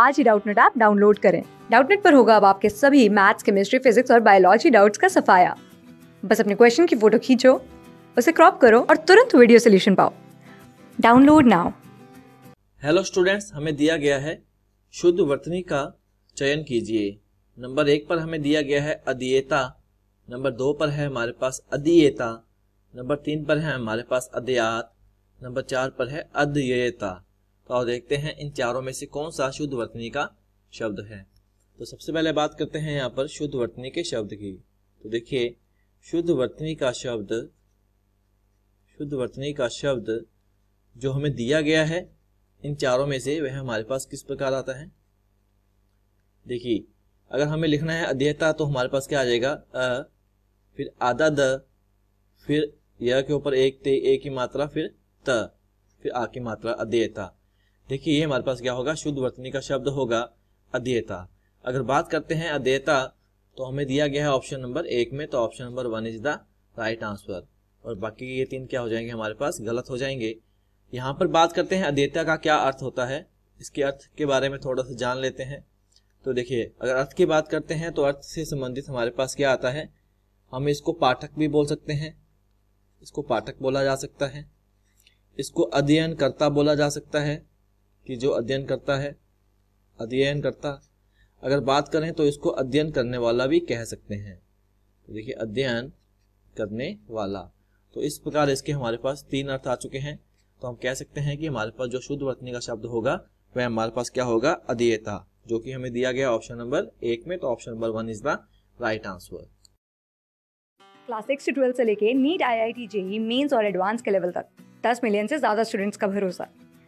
आज ही Doubtnut app download करें डाउटनेट पर होगा अब आपके सभी मैथ्स केमिस्ट्री फिजिक्स और बायोलॉजी डाउट्स का सफाया बस अपने क्वेश्चन की फोटो खींचो उसे क्रॉप करो और तुरंत वीडियो सोल्यूशन पाओ डाउनलोड नाउ हेलो स्टूडेंट्स हमें दिया गया है शुद्ध वर्तनी का चयन कीजिए नंबर एक पर हमें दिया गया है अधियेता नंबर दो पर है हमारे पास अधियेता नंबर तीन पर है हमारे पास अध्यात नंबर चार पर है अध्ययता तो आओ देखते हैं इन चारों में से कौन सा शुद्ध वर्तनी का शब्द है तो सबसे पहले बात करते हैं यहाँ पर शुद्ध वर्तनी के शब्द की तो देखिए शुद्ध वर्तनी का शब्द शुद्ध वर्तनी का शब्द जो हमें दिया गया है इन चारों में से वह हमारे पास किस प्रकार आता है देखिए अगर हमें लिखना है अध्ययता तो हमारे पास क्या आ जाएगा अ फिर आधा द फिर य के ऊपर एक ते ए की मात्रा फिर त फिर आ की मात्रा अध्ययता देखिए ये हमारे पास क्या होगा शुद्ध वर्तनी का शब्द होगा अध्ययता अगर बात करते हैं अध्ययता तो हमें दिया गया है ऑप्शन नंबर एक में तो option number one is the right answer और बाकी ये तीन क्या हो जाएंगे हमारे पास गलत हो जाएंगे यहाँ पर बात करते हैं अध्ययता का क्या अर्थ होता है इसके अर्थ के बारे में थोड़ा सा जान लेते हैं तो देखिए अगर अर्थ की बात करते हैं तो अर्थ से संबंधित हमारे पास क्या आता है हम इसको पाठक भी बोल सकते हैं इसको पाठक बोला जा सकता है इसको अध्ययन करता बोला जा सकता है कि जो अध्ययन करता है अध्ययन करता अगर बात करें तो इसको अध्ययन करने वाला भी कह सकते हैं तो देखिए अध्ययन करने वाला तो इस प्रकार इसके हमारे पास तीन अर्थ आ चुके हैं तो हम कह सकते हैं कि हमारे पास जो शुद्ध वर्तनी का शब्द होगा वह हमारे पास क्या होगा अध्ययता जो कि हमें दिया गया ऑप्शन नंबर एक में तो option number one is the right answer class six से ट्वेल्थ से लेके NEET I I T JEE mains और एडवांस के लेवल तक दस मिलियन से ज्यादा स्टूडेंट्स का भरोसा